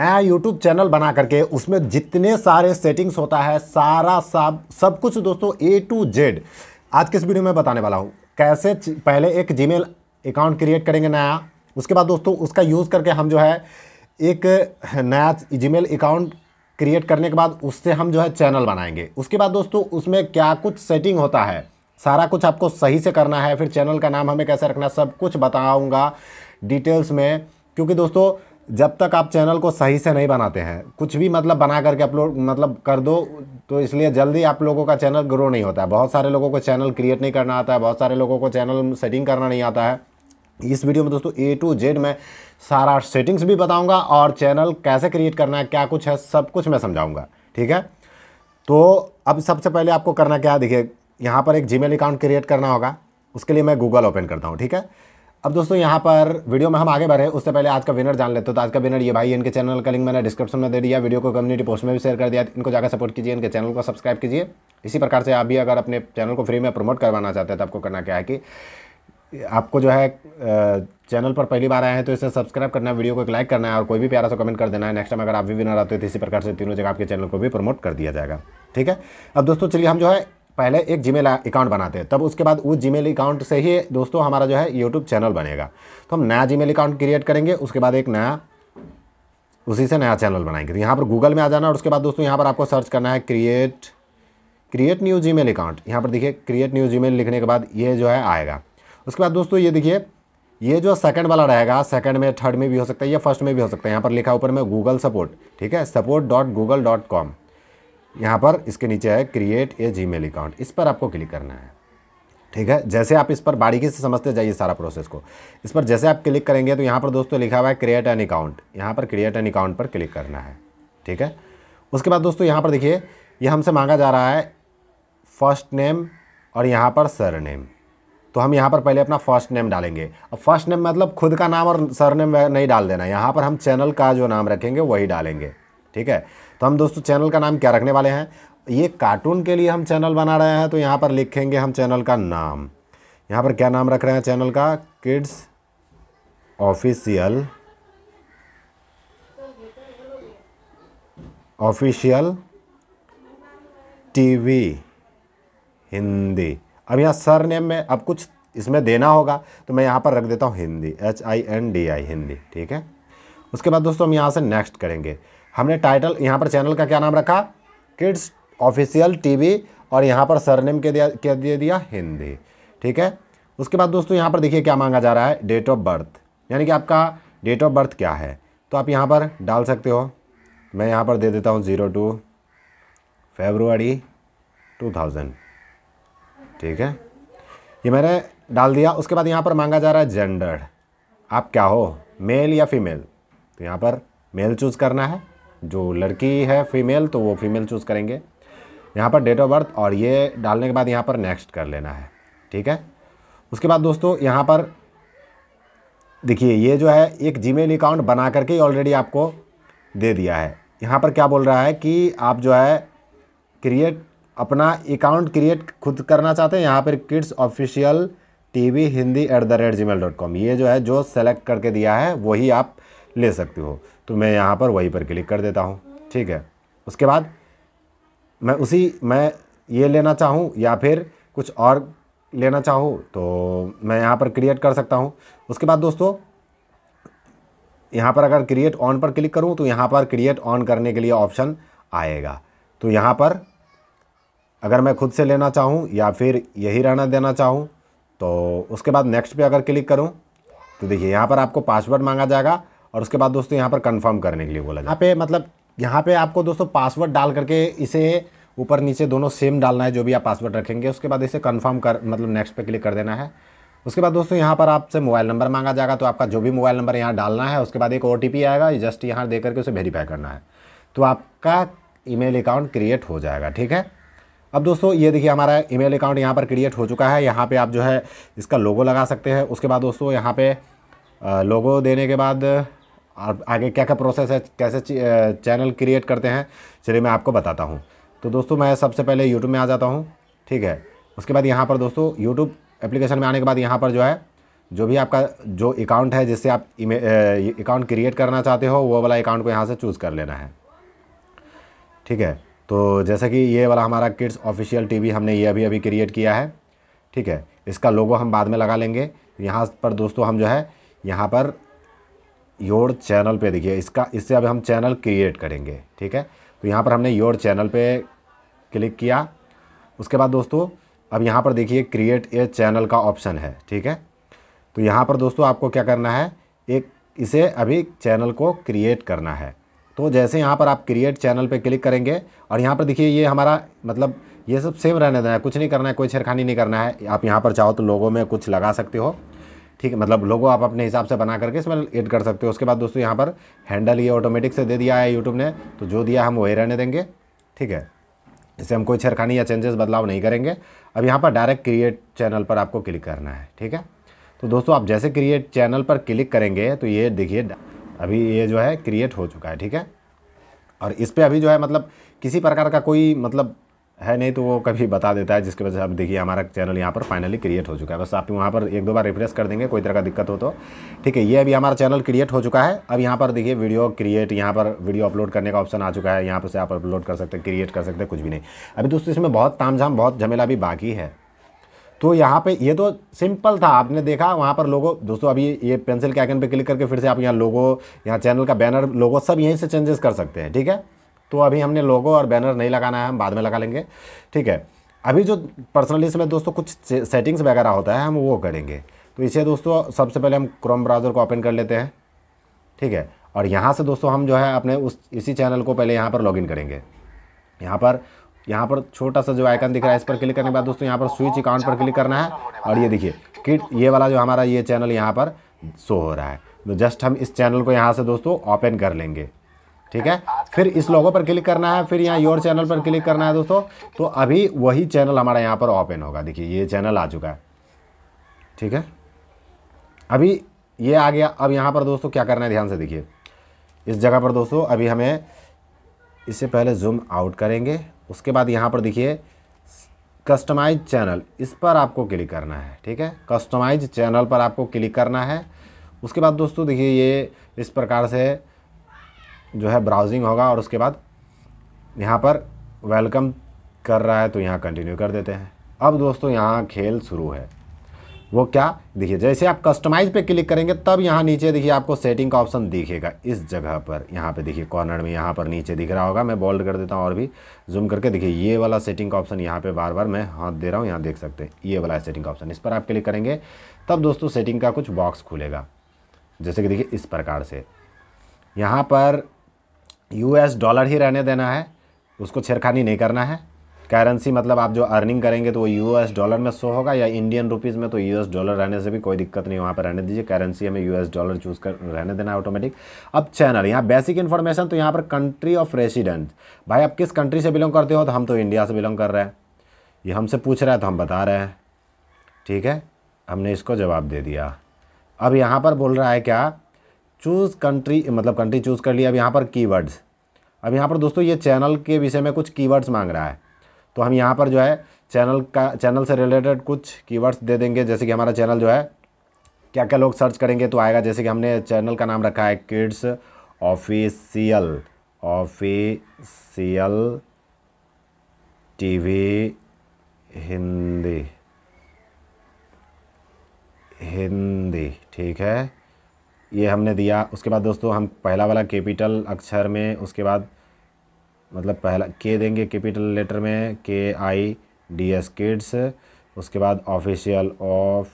नया YouTube channel बना करके उसमें जितने सारे सेटिंग्स होता है सारा सब सब कुछ दोस्तों ए टू जेड आज किस वीडियो में बताने वाला हूँ कैसे पहले एक जीमेल अकाउंट क्रिएट करेंगे नया उसके बाद दोस्तों उसका यूज़ करके हम जो है एक नया जीमेल अकाउंट क्रिएट करने के बाद उससे हम जो है चैनल बनाएंगे उसके बाद दोस्तों उसमें क्या कुछ सेटिंग होता है सारा कुछ आपको सही से करना है फिर चैनल का नाम हमें कैसे रखना सब कुछ बताऊंगा डिटेल्स में क्योंकि दोस्तों जब तक आप चैनल को सही से नहीं बनाते हैं कुछ भी मतलब बना करके अपलोड मतलब कर दो तो इसलिए जल्दी आप लोगों का चैनल ग्रो नहीं होता है बहुत सारे लोगों को चैनल क्रिएट नहीं करना आता है बहुत सारे लोगों को चैनल सेटिंग करना नहीं आता है इस वीडियो में दोस्तों ए टू जेड में सारा सेटिंग्स भी बताऊँगा और चैनल कैसे क्रिएट करना है क्या कुछ है सब कुछ मैं समझाऊंगा ठीक है तो अब सबसे पहले आपको करना क्या है देखिए यहाँ पर एक जीमेल अकाउंट क्रिएट करना होगा उसके लिए मैं गूगल ओपन करता हूँ ठीक है अब दोस्तों यहाँ पर वीडियो में हम आगे बढ़े उससे पहले आज का विनर जान लेते हो तो आज का विनर ये भाई इनके चैनल का लिंक मैंने डिस्क्रिप्शन में दे दिया वीडियो को कम्युनिटी पोस्ट में भी शेयर कर दिया इनको जाकर सपोर्ट कीजिए इनके चैनल को सब्सक्राइब कीजिए इसी प्रकार से आप भी अगर अपने चैनल को फ्री में प्रमोट करवाना चाहते हैं तो आपको करना क्या है कि आपको जो है चैनल पर पहली बार आए हैं तो इसे सब्सक्राइब करना है वीडियो को एक लाइक करना है और कोई भी प्यारा सा कमेंट कर देना है नेक्स्ट टाइम अगर आप भी विनर आते हो तो इसी प्रकार से तीनों जगह आपके चैनल को भी प्रमोट कर दिया जाएगा ठीक है अब दोस्तों चलिए हम जो है पहले एक जीमेल अकाउंट बनाते हैं तब उसके बाद उस जीमेल अकाउंट से ही दोस्तों हमारा जो है यूट्यूब चैनल बनेगा तो हम नया जीमेल अकाउंट क्रिएट करेंगे उसके बाद एक नया उसी से नया चैनल बनाएंगे तो यहाँ पर गूगल में आ जाना और उसके बाद दोस्तों यहाँ पर आपको सर्च करना है create create new Gmail account यहाँ पर देखिए क्रिएट न्यू जी मेल लिखने के बाद ये जो है आएगा उसके बाद दोस्तों ये देखिए ये जो सेकंड वाला रहेगा सेकंड में थर्ड में भी हो सकता है या फर्स्ट में भी हो सकता है यहाँ पर लिखा ऊपर में गूगल सपोर्ट ठीक है support dot Google dot com यहाँ पर इसके नीचे है create a Gmail account इस पर आपको क्लिक करना है ठीक है जैसे आप इस पर बारीकी से समझते जाइए सारा प्रोसेस को इस पर जैसे आप क्लिक करेंगे तो यहाँ पर दोस्तों लिखा हुआ है क्रिएट एन अकाउंट यहाँ पर क्रिएट एन अकाउंट पर क्लिक करना है ठीक है उसके बाद दोस्तों यहाँ पर देखिए ये हमसे मांगा जा रहा है फर्स्ट नेम और यहाँ पर सर नेम तो हम यहाँ पर पहले अपना फर्स्ट नेम डालेंगे अब फर्स्ट नेम मतलब खुद का नाम और सर नेम नहीं डाल देना यहाँ पर हम चैनल का जो नाम रखेंगे वही डालेंगे ठीक है तो हम दोस्तों चैनल का नाम क्या रखने वाले हैं ये कार्टून के लिए हम चैनल बना रहे हैं तो यहाँ पर लिखेंगे हम चैनल का नाम यहाँ पर क्या नाम रख रहे हैं चैनल का kids official official TV Hindi अब यहाँ सर नेम में अब कुछ इसमें देना होगा तो मैं यहाँ पर रख देता हूँ Hindi H I N D I Hindi ठीक है उसके बाद दोस्तों हम यहाँ से नेक्स्ट करेंगे हमने टाइटल यहाँ पर चैनल का क्या नाम रखा किड्स ऑफिशियल टीवी और यहाँ पर सरनेम के दिया क्या दे दिया हिंदी ठीक है उसके बाद दोस्तों यहाँ पर देखिए क्या मांगा जा रहा है डेट ऑफ बर्थ यानी कि आपका डेट ऑफ बर्थ क्या है तो आप यहाँ पर डाल सकते हो मैं यहाँ पर दे देता हूँ zero two February two thousand ठीक है ये मैंने डाल दिया उसके बाद यहाँ पर मांगा जा रहा है जेंडर आप क्या हो मेल या फीमेल तो यहाँ पर मेल चूज़ करना है जो लड़की है फीमेल तो वो फीमेल चूज़ करेंगे यहाँ पर डेट ऑफ बर्थ और ये डालने के बाद यहाँ पर नेक्स्ट कर लेना है ठीक है उसके बाद दोस्तों यहाँ पर देखिए ये जो है एक जीमेल अकाउंट बना करके ही ऑलरेडी आपको दे दिया है यहाँ पर क्या बोल रहा है कि आप जो है क्रिएट अपना अकाउंट क्रिएट खुद करना चाहते हैं यहाँ पर kids official T V Hindi at the rate Gmail dot com ये जो है जो सेलेक्ट करके दिया है वही आप ले सकते हो तो मैं यहाँ पर वहीं पर क्लिक कर देता हूँ ठीक है उसके बाद मैं उसी मैं ये लेना चाहूँ या फिर कुछ और लेना चाहूँ तो मैं यहाँ पर क्रिएट कर सकता हूँ उसके बाद दोस्तों यहाँ पर अगर क्रिएट ऑन पर क्लिक करूँ तो यहाँ पर क्रिएट ऑन करने के लिए ऑप्शन आएगा तो यहाँ पर अगर मैं खुद से लेना चाहूँ या फिर यही रहना देना चाहूँ तो उसके बाद नेक्स्ट पे अगर क्लिक करूँ तो देखिए यहाँ पर आपको पासवर्ड मांगा जाएगा और उसके बाद दोस्तों यहाँ पर कन्फर्म करने के लिए बोला यहाँ पे मतलब यहाँ पे आपको दोस्तों पासवर्ड डाल करके इसे ऊपर नीचे दोनों सेम डालना है जो भी आप पासवर्ड रखेंगे उसके बाद इसे कन्फर्म कर मतलब नेक्स्ट पे क्लिक कर देना है उसके बाद दोस्तों यहाँ पर आपसे मोबाइल नंबर मांगा जाएगा तो आपका जो भी मोबाइल नंबर यहाँ डालना है उसके बाद एक ओ आएगा जस्ट यहाँ दे करके उसे वेरीफाई करना है तो आपका ईमेल अकाउंट क्रिएट हो जाएगा ठीक है अब दोस्तों ये देखिए हमारा ईमेल अकाउंट यहाँ पर क्रिएट हो चुका है यहाँ पे आप जो है इसका लोगो लगा सकते हैं उसके बाद दोस्तों यहाँ पे लोगो देने के बाद और आगे क्या क्या प्रोसेस है कैसे चैनल क्रिएट करते हैं चलिए मैं आपको बताता हूँ तो दोस्तों मैं सबसे पहले यूट्यूब में आ जाता हूँ ठीक है उसके बाद यहाँ पर दोस्तों यूट्यूब एप्लीकेशन में आने के बाद यहाँ पर जो है जो भी आपका जो अकाउंट है जिससे आप अकाउंट क्रिएट करना चाहते हो वो वाला अकाउंट को यहाँ से चूज़ कर लेना है ठीक है तो जैसा कि ये वाला हमारा किड्स ऑफिशियल टीवी हमने ये अभी अभी क्रिएट किया है ठीक है इसका लोगो हम बाद में लगा लेंगे यहाँ पर दोस्तों हम जो है यहाँ पर योर चैनल पे देखिए इसका इससे अब हम चैनल क्रिएट करेंगे ठीक है तो यहाँ पर हमने योर चैनल पे क्लिक किया उसके बाद दोस्तों अब यहाँ पर देखिए क्रिएट ए चैनल का ऑप्शन है ठीक है तो यहाँ पर दोस्तों आपको क्या करना है एक इसे अभी चैनल को क्रिएट करना है तो जैसे यहाँ पर आप क्रिएट चैनल पर क्लिक करेंगे और यहाँ पर देखिए ये हमारा मतलब ये सब सेम रहने देना है कुछ नहीं करना है कोई छेड़खानी नहीं करना है आप यहाँ पर चाहो तो लोगों में कुछ लगा सकते हो ठीक है मतलब लोगो आप अपने हिसाब से बना करके इसमें एड कर सकते हो उसके बाद दोस्तों यहाँ पर हैंडल ये ऑटोमेटिक से दे दिया है यूट्यूब ने तो जो दिया हम वही रहने देंगे ठीक है इससे हम कोई छेड़खानी या चेंजेस बदलाव नहीं करेंगे अब यहाँ पर डायरेक्ट क्रिएट चैनल पर आपको क्लिक करना है ठीक है तो दोस्तों आप जैसे क्रिएट चैनल पर क्लिक करेंगे तो ये देखिए अभी ये जो है क्रिएट हो चुका है ठीक है और इस पर अभी जो है मतलब किसी प्रकार का कोई मतलब है नहीं तो वो कभी बता देता है जिसकी वजह से अब देखिए हमारा चैनल यहाँ पर फाइनली क्रिएट हो चुका है बस आप वहाँ पर एक दो बार रिफ्रेश कर देंगे कोई तरह का दिक्कत हो तो ठीक है ये अभी हमारा चैनल क्रिएट हो चुका है अब यहाँ पर देखिए वीडियो क्रिएट यहाँ पर वीडियो अपलोड करने का ऑप्शन आ चुका है यहाँ पर से आप अपलोड कर सकते हैं क्रिएट कर सकते हैं कुछ भी नहीं अभी दोस्तों इसमें बहुत झाम बहुत झमेला भी बाकी है तो यहाँ पर ये तो सिंपल था आपने देखा वहाँ पर लोगो दोस्तों अभी ये पेंसिल के आइकन पर क्लिक करके फिर से आप यहाँ लोगों यहाँ चैनल का बैनर लोगों सब यहीं से चेंजेस कर सकते हैं ठीक है तो अभी हमने लोगो और बैनर नहीं लगाना है हम बाद में लगा लेंगे ठीक है अभी जो पर्सनली इसमें दोस्तों कुछ सेटिंग्स वगैरह होता है हम वो करेंगे तो इसे दोस्तों सबसे पहले हम क्रोम ब्राउज़र को ओपन कर लेते हैं ठीक है और यहाँ से दोस्तों हम जो है अपने उस इसी चैनल को पहले यहाँ पर लॉगिन करेंगे यहाँ पर यहाँ पर छोटा सा जो आइकन दिख रहा है इस पर क्लिक करने के बाद दोस्तों यहाँ पर स्विच अकाउंट पर क्लिक करना है और ये देखिए किट ये वाला जो हमारा ये चैनल यहाँ पर शो हो रहा है तो जस्ट हम इस चैनल को यहाँ से दोस्तों ओपन कर लेंगे ठीक है फिर इस लोगों पर क्लिक करना है फिर यहाँ योर चैनल पर क्लिक करना है दोस्तों तो अभी वही चैनल हमारा यहाँ पर ओपन होगा देखिए ये चैनल आ चुका है ठीक है अभी ये आ गया अब यहाँ पर दोस्तों क्या करना है ध्यान से देखिए इस जगह पर दोस्तों अभी हमें इससे पहले जूम आउट करेंगे उसके बाद यहाँ पर देखिए कस्टमाइज चैनल इस पर आपको क्लिक करना है ठीक है कस्टमाइज चैनल पर आपको क्लिक करना है उसके बाद दोस्तों देखिए ये इस प्रकार से जो है ब्राउजिंग होगा और उसके बाद यहाँ पर वेलकम कर रहा है तो यहाँ कंटिन्यू कर देते हैं अब दोस्तों यहाँ खेल शुरू है वो क्या देखिए जैसे आप कस्टमाइज पे क्लिक करेंगे तब यहाँ नीचे देखिए आपको सेटिंग का ऑप्शन दिखेगा इस जगह पर यहाँ पे देखिए कॉर्नर में यहाँ पर नीचे दिख रहा होगा मैं बोल्ड कर देता हूँ और भी जूम करके देखिए ये वाला सेटिंग का ऑप्शन यहाँ पे बार बार मैं हाथ दे रहा हूँ यहाँ देख सकते हैं ये वाला सेटिंग का ऑप्शन इस पर आप क्लिक करेंगे तब दोस्तों सेटिंग का कुछ बॉक्स खुलेगा जैसे कि देखिए इस प्रकार से यहाँ पर यूएस डॉलर ही रहने देना है उसको छेड़खानी नहीं करना है करेंसी मतलब आप जो अर्निंग करेंगे तो वो यूएस डॉलर में शो होगा या इंडियन रुपीज़ में तो यूएस डॉलर रहने से भी कोई दिक्कत नहीं वहाँ पर रहने दीजिए करेंसी हमें यूएस डॉलर चूज़ कर रहने देना है ऑटोमेटिक अब चैनल यहाँ बेसिक इन्फॉर्मेशन तो यहाँ पर कंट्री ऑफ रेसिडेंट भाई आप किस कंट्री से बिलोंग करते हो तो हम तो इंडिया से बिलोंग कर रहे हैं ये हमसे पूछ रहा है तो हम बता रहे हैं ठीक है हमने इसको जवाब दे दिया अब यहाँ पर बोल रहा है क्या चूज़ कंट्री मतलब कंट्री चूज़ कर लिया अब यहाँ पर कीवर्ड्स अब यहाँ पर दोस्तों ये चैनल के विषय में कुछ कीवर्ड्स मांग रहा है तो हम यहाँ पर जो है चैनल का चैनल से रिलेटेड कुछ कीवर्ड्स दे देंगे जैसे कि हमारा चैनल जो है क्या क्या लोग सर्च करेंगे तो आएगा जैसे कि हमने चैनल का नाम रखा है kids official official TV Hindi Hindi ठीक है ये हमने दिया उसके बाद दोस्तों हम पहला वाला कैपिटल अक्षर में उसके बाद मतलब पहला के देंगे कैपिटल लेटर में के आई डी एस किड्स उसके बाद ऑफिशियल ऑफिशियल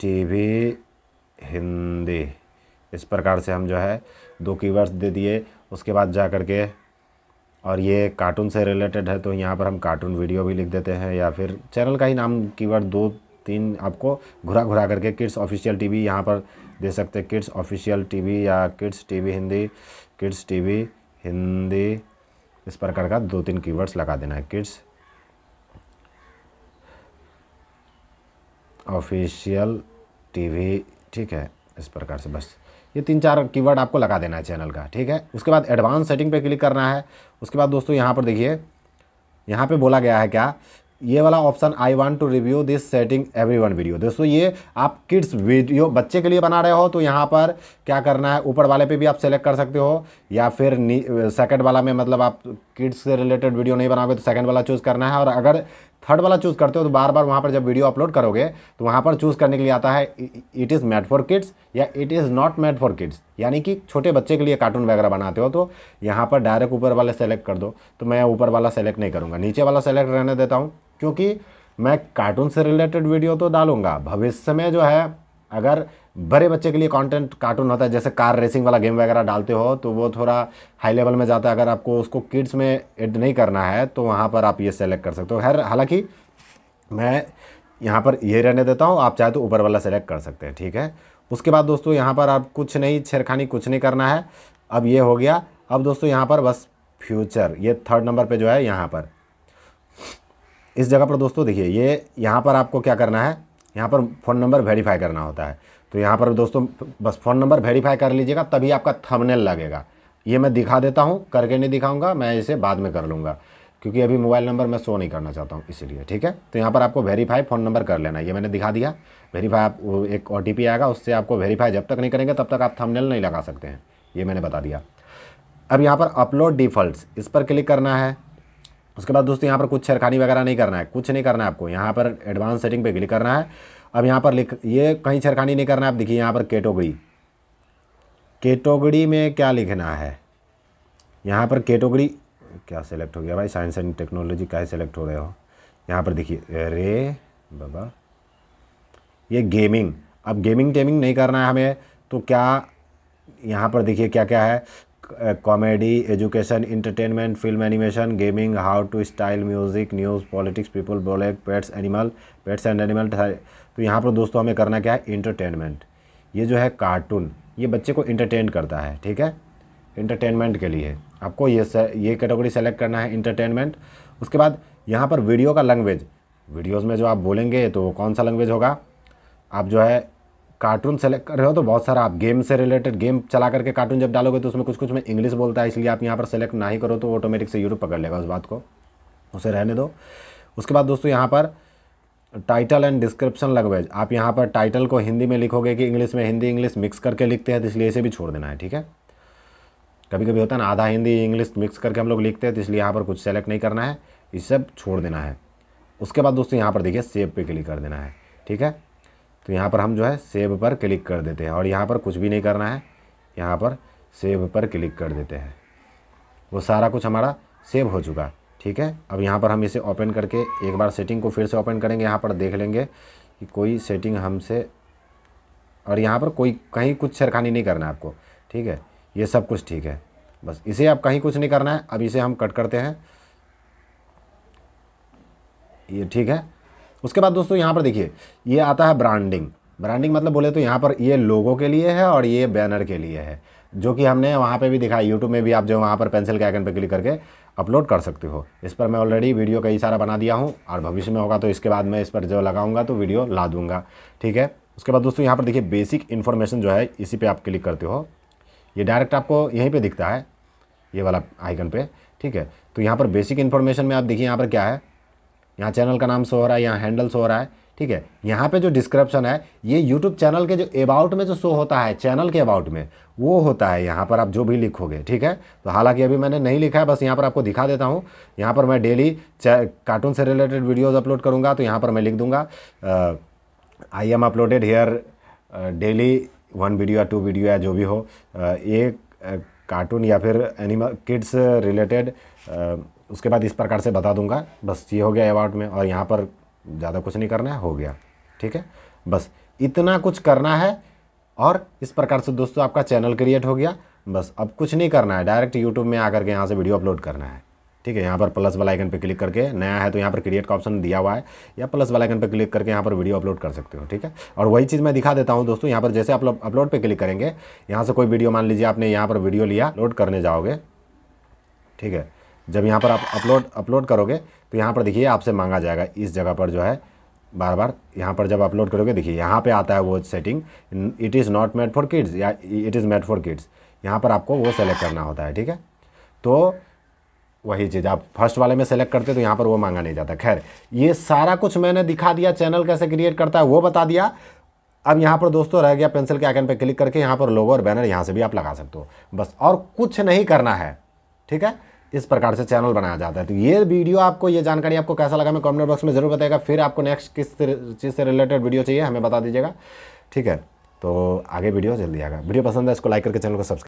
टीवी हिंदी इस प्रकार से हम जो है दो कीवर्ड्स दे दिए उसके बाद जा कर के और ये कार्टून से रिलेटेड है तो यहाँ पर हम कार्टून वीडियो भी लिख देते हैं या फिर चैनल का ही नाम कीवर्ड दो तीन आपको घुरा घुरा करके किड्स ऑफिशियल टीवी यहाँ पर दे सकते हैं किड्स ऑफिशियल टीवी या kids TV Hindi kids TV Hindi इस प्रकार का दो तीन कीवर्ड्स लगा देना है किड्स ऑफिशियल टीवी ठीक है इस प्रकार से बस ये तीन चार कीवर्ड आपको लगा देना है चैनल का ठीक है उसके बाद एडवांस सेटिंग पे क्लिक करना है उसके बाद दोस्तों यहाँ पर देखिए यहाँ पे बोला गया है क्या ये वाला option I want to review this setting every one video दोस्तों ये आप किड्स वीडियो बच्चे के लिए बना रहे हो तो यहाँ पर क्या करना है ऊपर वाले पे भी आप सेलेक्ट कर सकते हो या फिर सेकंड वाला में मतलब आप किड्स से रिलेटेड वीडियो नहीं बनाओगे तो सेकंड वाला चूज़ करना है और अगर थर्ड वाला चूज़ करते हो तो बार बार वहाँ पर जब वीडियो अपलोड करोगे तो वहाँ पर चूज़ करने के लिए आता है it is made for kids या it is not made for kids यानी कि छोटे बच्चे के लिए कार्टून वगैरह बनाते हो तो यहाँ पर डायरेक्ट ऊपर वाले सेलेक्ट कर दो तो मैं ऊपर वाला सेलेक्ट नहीं करूँगा नीचे वाला सेलेक्ट रहने देता हूँ क्योंकि मैं कार्टून से रिलेटेड वीडियो तो डालूँगा भविष्य में जो है अगर बड़े बच्चे के लिए कंटेंट कार्टून होता है जैसे कार रेसिंग वाला गेम वगैरह डालते हो तो वो थोड़ा हाई लेवल में जाता है अगर आपको उसको किड्स में एड नहीं करना है तो वहाँ पर आप ये सेलेक्ट कर सकते हो खैर हालाँकि मैं यहाँ पर ये रहने देता हूँ आप चाहे तो ऊपर वाला सेलेक्ट कर सकते हैं ठीक है उसके बाद दोस्तों यहाँ पर आप कुछ नहीं छेड़खानी कुछ नहीं करना है अब ये हो गया अब दोस्तों यहाँ पर बस फ्यूचर ये थर्ड नंबर पे जो है यहाँ पर इस जगह पर दोस्तों देखिए ये यहाँ पर आपको क्या करना है यहाँ पर फ़ोन नंबर वेरीफाई करना होता है तो यहाँ पर दोस्तों बस फ़ोन नंबर वेरीफाई कर लीजिएगा तभी आपका थंबनेल लगेगा ये मैं दिखा देता हूँ करके नहीं दिखाऊंगा मैं इसे बाद में कर लूँगा क्योंकि अभी मोबाइल नंबर मैं शो नहीं करना चाहता हूँ इसीलिए ठीक है तो यहाँ पर आपको वेरीफाई फ़ोन नंबर कर लेना ये मैंने दिखा दिया वेरीफाई आप एक ओ आएगा उससे आपको वेरीफाई जब तक नहीं करेंगे तब तक आप थमनेल नहीं लगा सकते हैं ये मैंने बता दिया अब यहाँ पर अपलोड डिफ़ॉल्ट इस पर क्लिक करना है उसके बाद दोस्तों यहाँ पर कुछ छेड़खानी वगैरह नहीं करना है कुछ नहीं करना है आपको यहाँ पर एडवांस सेटिंग पे क्लिक करना है अब यहाँ पर लिख ये कहीं छरखानी नहीं करना आप देखिए यहाँ पर कैटोगी कैटोगी में क्या लिखना है यहाँ पर कैटोगी क्या सेलेक्ट हो गया भाई साइंस एंड टेक्नोलॉजी का सेलेक्ट हो रहे हो यहाँ पर देखिए अरे बाबा ये गेमिंग अब गेमिंग टेमिंग नहीं करना है हमें तो क्या यहाँ पर देखिए क्या क्या है comedy education entertainment film animation gaming how to style music news politics people blog pets animal pets and animal तो यहाँ पर दोस्तों हमें करना क्या है इंटरटेनमेंट ये जो है कार्टून ये बच्चे को इंटरटेन करता है ठीक है इंटरटेनमेंट के लिए आपको ये से, ये कैटेगरी सेलेक्ट करना है इंटरटेनमेंट उसके बाद यहाँ पर वीडियो का लैंग्वेज वीडियोज़ में जो आप बोलेंगे तो कौन सा लैंग्वेज होगा आप जो है कार्टून सेलेक्ट कर रहे हो तो बहुत सारा आप गेम से रिलेटेड गेम चला करके कार्टून जब डालोगे तो उसमें कुछ कुछ में इंग्लिश बोलता है इसलिए आप यहाँ पर सेलेक्ट ना ही करो तो ऑटोमेटिक से यूट्यूब पकड़ लेगा उस बात को उसे रहने दो उसके बाद दोस्तों यहाँ पर टाइटल एंड डिस्क्रिप्शन लैंग्वेज आप यहाँ पर टाइटल को हिंदी में लिखोगे कि इंग्लिश में हिंदी इंग्लिश मिक्स करके लिखते हैं तो इसलिए इसे भी छोड़ देना है ठीक है कभी कभी होता है ना आधा हिंदी इंग्लिश मिक्स करके हम लोग लिखते हैं तो इसलिए यहाँ पर कुछ सेलेक्ट नहीं करना है इस सब छोड़ देना है उसके बाद दोस्तों यहाँ पर देखिए सेव पर क्लिक कर देना है ठीक है तो यहाँ पर हम जो है सेव पर क्लिक कर देते हैं और यहाँ पर कुछ भी नहीं करना है यहाँ पर सेव पर क्लिक कर देते हैं वो सारा कुछ हमारा सेव हो चुका ठीक है अब यहाँ पर हम इसे ओपन करके एक बार सेटिंग को फिर से ओपन करेंगे यहाँ पर देख लेंगे कि कोई सेटिंग हमसे और यहाँ पर कोई कहीं कुछ छेड़खानी नहीं करना है आपको ठीक है ये सब कुछ ठीक है बस इसे आप कहीं कुछ नहीं करना है अब इसे हम कट करते हैं ये ठीक है उसके बाद दोस्तों यहाँ पर देखिए ये आता है ब्रांडिंग ब्रांडिंग मतलब बोले तो यहाँ पर ये लोगों के लिए है और ये बैनर के लिए है जो कि हमने वहाँ पे भी दिखाया यूट्यूब में भी आप जो वहाँ पर पेंसिल के आइकन पर क्लिक करके अपलोड कर सकते हो इस पर मैं ऑलरेडी वीडियो कई सारा बना दिया हूँ और भविष्य में होगा तो इसके बाद मैं इस पर जो लगाऊंगा तो वीडियो ला दूंगा ठीक है उसके बाद दोस्तों यहाँ पर देखिए बेसिक इन्फॉर्मेशन जो है इसी पर आप क्लिक करते हो ये डायरेक्ट आपको यहीं पर दिखता है ये वाला आइकन पर ठीक है तो यहाँ पर बेसिक इन्फॉर्मेशन में आप देखिए यहाँ पर क्या है यहाँ चैनल का नाम सो हो रहा है यहाँ हैंडल हो रहा है ठीक है यहाँ पे जो डिस्क्रिप्शन है ये यूट्यूब चैनल के जो अबाउट में जो शो होता है चैनल के अबाउट में वो होता है यहाँ पर आप जो भी लिखोगे ठीक है तो हालांकि अभी मैंने नहीं लिखा है बस यहाँ पर आपको दिखा देता हूँ यहाँ पर मैं डेली कार्टून से रिलेटेड वीडियोज़ अपलोड करूँगा तो यहाँ पर मैं लिख दूँगा I am uploaded here daily one video या टू वीडियो या जो भी हो एक कार्टून या फिर एनिमल किड्स रिलेटेड उसके बाद इस प्रकार से बता दूंगा बस ये हो गया अवार्ड में और यहाँ पर ज़्यादा कुछ नहीं करना है हो गया ठीक है बस इतना कुछ करना है और इस प्रकार से दोस्तों आपका चैनल क्रिएट हो गया बस अब कुछ नहीं करना है डायरेक्ट यूट्यूब में आकर के यहाँ से वीडियो अपलोड करना है ठीक है यहाँ पर प्लस वाला आइकन पर क्लिक करके नया है तो यहाँ पर क्रिएट का ऑप्शन दिया हुआ है या प्लस वाला आइकन पर क्लिक करके यहाँ पर वीडियो अपलोड कर सकते हो ठीक है और वही चीज़ मैं दिखा देता हूँ दोस्तों यहाँ पर जैसे आप अपलोड पर क्लिक करेंगे यहाँ से कोई वीडियो मान लीजिए आपने यहाँ पर वीडियो लिया अपलोड करने जाओगे ठीक है जब यहाँ पर आप अपलोड अपलोड करोगे तो यहाँ पर देखिए आपसे मांगा जाएगा इस जगह पर जो है बार बार यहाँ पर जब अपलोड करोगे देखिए यहाँ पे आता है वो setting it is not made for kids या it is made for kids यहाँ पर आपको वो सेलेक्ट करना होता है ठीक है तो वही चीज़ आप फर्स्ट वाले में सेलेक्ट करते तो यहाँ पर वो मांगा नहीं जाता खैर ये सारा कुछ मैंने दिखा दिया चैनल कैसे क्रिएट करता है वो बता दिया अब यहाँ पर दोस्तों रह गया पेंसिल के आइकन पर क्लिक करके यहाँ पर लोगो और बैनर यहाँ से भी आप लगा सकते हो बस और कुछ नहीं करना है ठीक है इस प्रकार से चैनल बनाया जाता है तो ये वीडियो आपको ये जानकारी आपको कैसा लगा हमें कमेंट बॉक्स में ज़रूर बताएगा फिर आपको नेक्स्ट किस चीज़ से रिलेटेड वीडियो चाहिए हमें बता दीजिएगा ठीक है तो आगे वीडियो जल्दी आएगा वीडियो पसंद है इसको लाइक करके चैनल को सब्सक्राइब